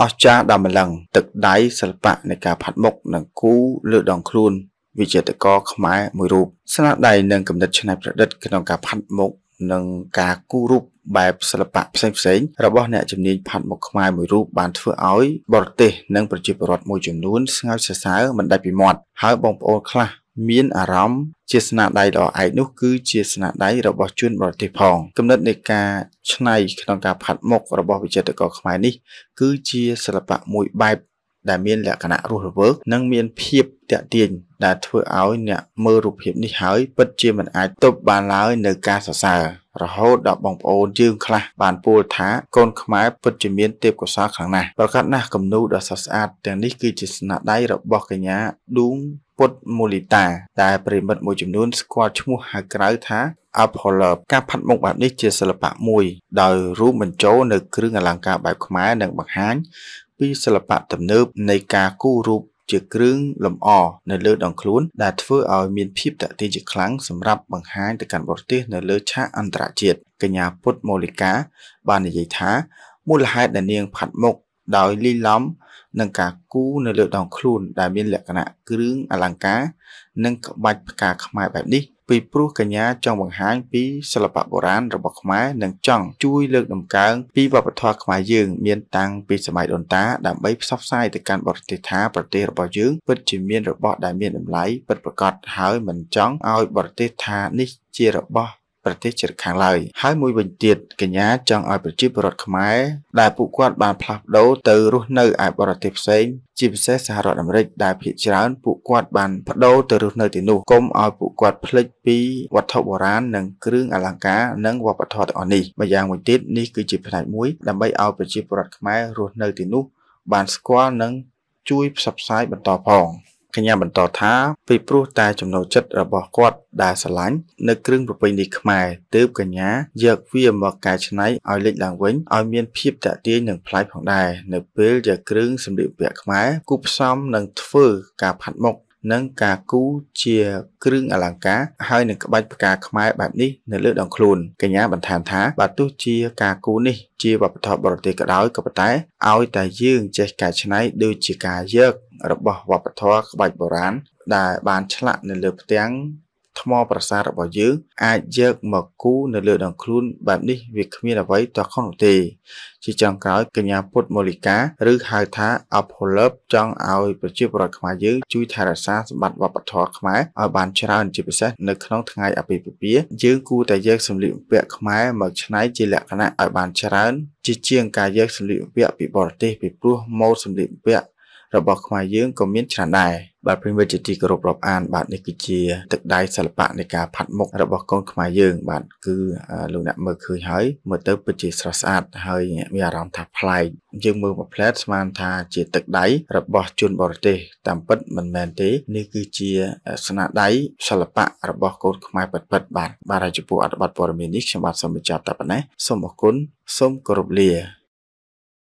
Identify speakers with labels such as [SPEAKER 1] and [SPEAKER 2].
[SPEAKER 1] អស្ចារ្យដល់ម្លឹងទឹកដៃសិល្បៈនៃការផាត់មុខនិងគូលើដងខ្លួន វិចិត្រករខ្មែរមួយរូបស្នាដៃនិងគំនិតច្នៃប្រឌិតក្នុងការផាត់មុខនិងការគូររូបបែបសិល្បៈផ្សេងៗរបស់ អ្នកជំនាញផាត់មុខខ្មែរមួយរូបបានធ្វើឲ្យបរទេសនិងប្រជាពលរដ្ឋមួយចំនួនស្ងើចសរសើរមិនដាច់ពីមាត់ហើយបងប្អូនខ្លះមានអារម្មណ៍ជាស្នាដៃដ៏ឯកនោះគឺជាស្នាដៃរបស់ជនបរទេសផងគំនិតនៃការច្នៃក្នុងការផាត់មុខរបស់វិចិត្រករខ្មែរនេះគឺជាសិល្បៈមួយបែបដែលមានលក្ខណៈរស់រវើកនិងមានភាពតាក់ទាញដែលធ្វើឲ្យអ្នកមើលរូបភាព នេះហើយពិតជាមិនអាចទប់បានឡើយ នៅការសរសើររហូតដល់បងប្អូនយើងខ្លះបានពោលថាកូនខ្មែរពិតជាមានទេពកោសល្យខ្លាំងណាស់ប្រកាសណាស់គំនូរដ៏ស្រស់ស្អាតទាំងនេះគឺជាស្នាដៃរបស់កញ្ញាឌូងពុតមូលីតាដែលប្រិមិត្តមួយចំនួនស្គាល់ឈ្មោះហៅក្រៅថា Apollo ការផាត់មុខបែបនេះជាសិល្បៈមួយដោយរួមបញ្ចូលនៅគ្រឿងអលង្ការបែបខ្មែរនិងបង្ហាញពីសិល្បៈទំនើប នៃការគូររូបជាគ្រឿងលម្អនៅលើដងខ្លួនដែលធ្វើឲ្យមានភាពតាក់ទាញជាខ្លាំងសម្រាប់បង្ហាញទៅកាន់បរទេសនៅលើឆាកអន្តរជាតិកញ្ញាពុទ្ធមូលីកាបាននិយាយថាមូលហេតុដែលនាងផាត់មុខដោយលីឡំនឹងការគូរនៅលើដងខ្លួនដែលមាន លក្ខណៈគ្រឿងអលង្ការនិង ក្បាច់ផ្កាខ្មែរបែបនេះពីព្រោះកញ្ញាចង់បង្ហាញពីសិល្បៈបុរាណរបស់ខ្មែរនិងចង់ជួយលើកតម្កើងពីវប្បធម៌ខ្មែរយើង មានតាំងពីសម័យដូនតាដើម្បីផ្សព្វផ្សាយទៅកាន់បរទេសថាប្រទេសរបស់យើងពិតជាមានរបស់ដែលមានតម្លៃពិតប្រាកដហើយមិនចង់ឲ្យបរទេសថានេះជារបស់ប្រទេសជិតខាងឡើយហើយមួយវិញទៀតកញ្ញាចង់ឲ្យប្រជាពលរដ្ឋខ្មែរដែលពួកគាត់បានផ្លាស់ប្ដូរទៅរស់នៅឯបរទេសផ្សេងជាពិសេសសហរដ្ឋអាមេរិកដែលភាគច្រើនពួកគាត់បានបដូរទៅរស់នៅទីនោះគុំឲ្យពួកគាត់ភ្លេចពីវត្ថុបុរាណនិងគ្រឿងអលង្ការនិងវប្បធម៌ទាំងអស់នេះម្យ៉ាងមួយទៀតនេះគឺជាផ្នែកមួយដើម្បីឲ្យប្រជាពលរដ្ឋខ្មែររស់នៅទីនោះបានស្គាល់និងជួយផ្សព្វផ្សាយបន្តផង។កញ្ញាបន្តថាពីព្រោះតែចំណូលចិត្តរបស់គាត់ដែលស្រឡាញ់នៅគ្រឿងប្រពៃណីខ្មែរទើបកញ្ញាយកវាមកកែច្នៃឲ្យលេចឡើងវិញឲ្យមានភាពតាក់ទាញនិងប្លែកផងដែរនៅពេលយកគ្រឿងសម្លៀកបំពាក់ខ្មែរគូផ្សំនឹងធ្វើការផាត់មុខនិងការគូរជាគ្រឿងអលង្ការហើយនឹងក្បាច់ផ្កាខ្មែរបែបនេះនៅលើដងខ្លួនកញ្ញាបន្ថែមថាបើទោះជាការគូរនេះជាវប្បធម៌បរទេសក៏ដោយក៏ប៉ុន្តែឲ្យតែយើងចេះកែច្នៃដូចជាការយករបស់វប្បធម៌ក្បាច់បុរាណដែលបានឆ្លាក់នៅលើផ្ទាំងថ្មប្រាសាទរបស់យើងអាចយកមកគូរនៅលើដងខ្លួនបែបនេះវាគ្មានអ្វីទាស់ខុសនោះទេជាចុងក្រោយកញ្ញាពុទ្ធមូលិកាឬហៅថាអផលលបចង់ឲ្យប្រជាពលរដ្ឋខ្មែរយើងជួយថែរក្សាសម្បត្តិវប្បធម៌ខ្មែរឲ្យបានច្រើនជាពិសេសនៅក្នុងថ្ងៃអាពាហ៍ពិពាហ៍យើងគួរតែយកសម្លៀកបំពាក់ខ្មែរមកច្នៃជាលក្ខណៈឲ្យបានច្រើនជាជាងការយកសម្លៀកបំពាក់ពីបរទេសពីព្រោះម៉ូដសម្លៀកបំពាក់របស់ខ្មែរយើងក៏មានច្រើនដែរបាទព្រមវិជាទីគោរពរាប់អាន បាទនេះគឺជា ទឹកដៃសិល្បៈនៃការផាត់មុខរបស់កូនខ្មែរយើងបាទគឺលោកអ្នកមើលឃើញហើយមើលទៅ ពិតជាស្រស់ស្អាត ហើយ មានអារម្មណ៍ថាប្លែកយើងមើលមកផ្លែតស្មានថាជាទឹកដៃរបស់ជនបរទេសតាមពិតមិនមែនទេនេះគឺជា ស្នាដៃសិល្បៈរបស់កូនខ្មែរពិតពិតបាទបាទហើយចំពោះអត្ថបទព័ត៌មាននេះខ្ញុំបាទសូមបញ្ចប់តែប៉ុណ្ណេះសូមអរគុណសូមគោរពលា